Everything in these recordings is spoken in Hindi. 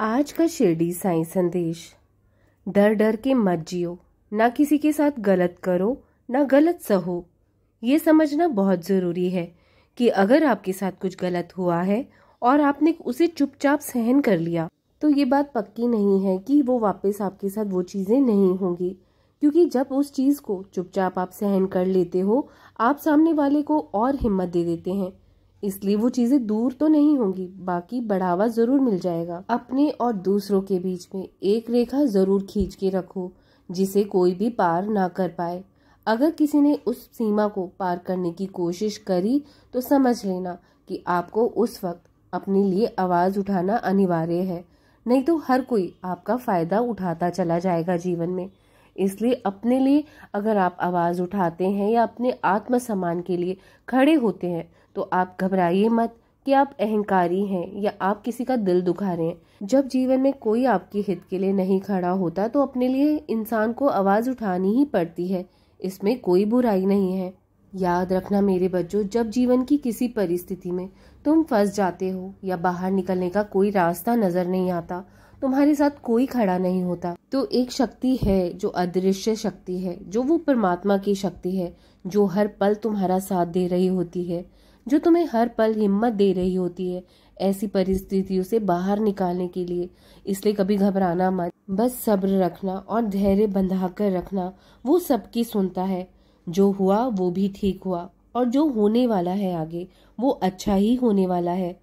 आज का शिरडी साई संदेश डर डर के मत जियो ना किसी के साथ गलत करो ना गलत सहो ये समझना बहुत ज़रूरी है कि अगर आपके साथ कुछ गलत हुआ है और आपने उसे चुपचाप सहन कर लिया तो ये बात पक्की नहीं है कि वो वापस आपके साथ वो चीज़ें नहीं होंगी क्योंकि जब उस चीज़ को चुपचाप आप सहन कर लेते हो आप सामने वाले को और हिम्मत दे देते हैं इसलिए वो चीजें दूर तो नहीं होंगी बाकी बढ़ावा जरूर मिल जाएगा अपने और दूसरों के बीच में एक रेखा जरूर खींच के रखो जिसे कोई भी पार ना कर पाए अगर किसी ने उस सीमा को पार करने की कोशिश करी तो समझ लेना कि आपको उस वक्त अपने लिए आवाज उठाना अनिवार्य है नहीं तो हर कोई आपका फायदा उठाता चला जाएगा जीवन में इसलिए अपने लिए अगर आप आवाज़ उठाते हैं या अपने आत्म सम्मान के लिए खड़े होते हैं तो आप घबराइए मत कि आप अहंकारी हैं या आप किसी का दिल दुखा रहे हैं जब जीवन में कोई आपके हित के लिए नहीं खड़ा होता तो अपने लिए इंसान को आवाज़ उठानी ही पड़ती है इसमें कोई बुराई नहीं है याद रखना मेरे बच्चों जब जीवन की किसी परिस्थिति में तुम फंस जाते हो या बाहर निकलने का कोई रास्ता नज़र नहीं आता तुम्हारे साथ कोई खड़ा नहीं होता तो एक शक्ति है जो अदृश्य शक्ति है जो वो परमात्मा की शक्ति है जो हर पल तुम्हारा साथ दे रही होती है जो तुम्हें हर पल हिम्मत दे रही होती है ऐसी परिस्थितियों से बाहर निकालने के लिए इसलिए कभी घबराना मत बस सब्र रखना और धैर्य बंधा कर रखना वो सबकी सुनता है जो हुआ वो भी ठीक हुआ और जो होने वाला है आगे वो अच्छा ही होने वाला है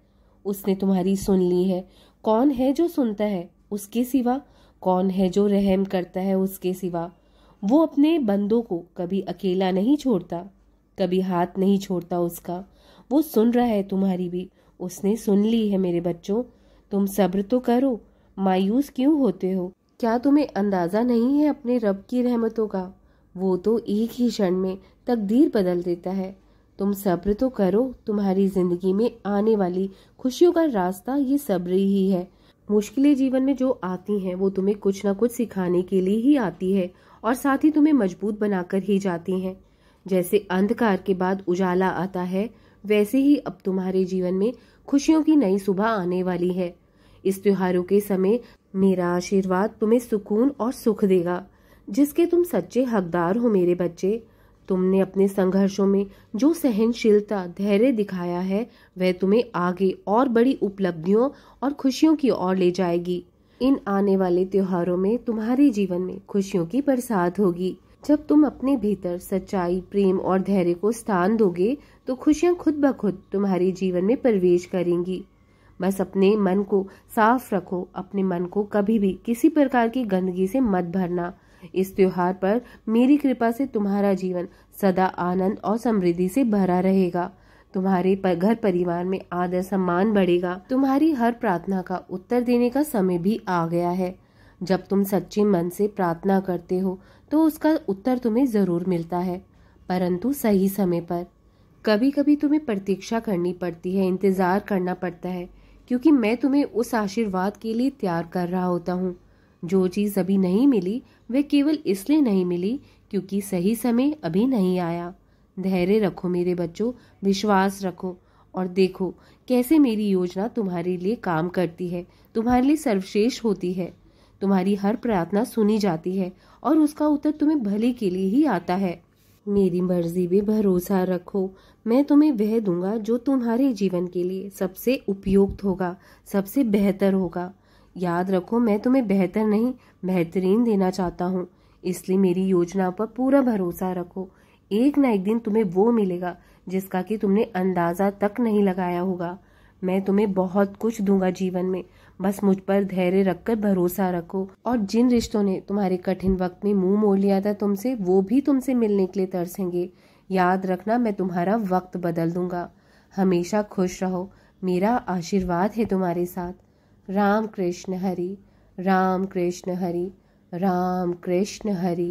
उसने तुम्हारी सुन ली है कौन है जो सुनता है उसके सिवा कौन है जो रहम करता है उसके सिवा वो अपने बंदों को कभी अकेला नहीं छोड़ता कभी हाथ नहीं छोड़ता उसका वो सुन रहा है तुम्हारी भी उसने सुन ली है मेरे बच्चों तुम सब्र तो करो मायूस क्यों होते हो क्या तुम्हें अंदाज़ा नहीं है अपने रब की रहमतों का वो तो एक ही क्षण में तकदीर बदल देता है तुम सब्र तो करो तुम्हारी ज़िंदगी में आने वाली खुशियों का रास्ता ये सब्र ही है मुश्किलें जीवन में जो आती हैं वो तुम्हें कुछ ना कुछ सिखाने के लिए ही आती है और साथ ही तुम्हें मजबूत बनाकर ही जाती हैं जैसे अंधकार के बाद उजाला आता है वैसे ही अब तुम्हारे जीवन में खुशियों की नई सुबह आने वाली है इस त्योहारों के समय मेरा आशीर्वाद तुम्हें सुकून और सुख देगा जिसके तुम सच्चे हकदार हो मेरे बच्चे तुमने अपने संघर्षों में जो सहनशीलता धैर्य दिखाया है वह तुम्हें आगे और बड़ी उपलब्धियों और खुशियों की ओर ले जाएगी इन आने वाले त्योहारों में तुम्हारे जीवन में खुशियों की बरसात होगी जब तुम अपने भीतर सच्चाई प्रेम और धैर्य को स्थान दोगे तो खुशियाँ खुद ब खुद तुम्हारे जीवन में प्रवेश करेंगी बस अपने मन को साफ रखो अपने मन को कभी भी किसी प्रकार की गंदगी से मत भरना इस त्योहार पर मेरी कृपा से तुम्हारा जीवन सदा आनंद और समृद्धि से भरा रहेगा तुम्हारे पर घर परिवार में आदर सम्मान बढ़ेगा तुम्हारी हर प्रार्थना का उत्तर देने का समय भी आ गया है जब तुम सच्चे मन से प्रार्थना करते हो तो उसका उत्तर तुम्हें जरूर मिलता है परंतु सही समय पर कभी कभी तुम्हें प्रतीक्षा करनी पड़ती है इंतज़ार करना पड़ता है क्योंकि मैं तुम्हें उस आशीर्वाद के लिए तैयार कर रहा होता हूँ जो चीज़ अभी नहीं मिली वह केवल इसलिए नहीं मिली क्योंकि सही समय अभी नहीं आया धैर्य रखो मेरे बच्चों विश्वास रखो और देखो कैसे मेरी योजना तुम्हारे लिए काम करती है तुम्हारे लिए सर्वश्रेष्ठ होती है तुम्हारी हर प्रार्थना सुनी जाती है और उसका उत्तर तुम्हें भले के लिए ही आता है मेरी मर्जी पे भरोसा रखो मैं तुम्हें वह दूंगा जो तुम्हारे जीवन के लिए सबसे उपयुक्त होगा सबसे बेहतर होगा याद रखो मैं तुम्हें बेहतर नहीं बेहतरीन देना चाहता हूँ इसलिए मेरी योजना पर पूरा भरोसा रखो एक ना एक दिन तुम्हें वो मिलेगा जिसका कि तुमने अंदाजा तक नहीं लगाया होगा मैं तुम्हें बहुत कुछ दूंगा जीवन में बस मुझ पर धैर्य रखकर भरोसा रखो और जिन रिश्तों ने तुम्हारे कठिन वक्त में मुंह मोड़ लिया था तुमसे वो भी तुमसे मिलने के लिए तरसेंगे याद रखना मैं तुम्हारा वक्त बदल दूंगा हमेशा खुश रहो मेरा आशीर्वाद है तुम्हारे साथ राम कृष्ण हरी राम कृष्ण हरी राम कृष्ण हरि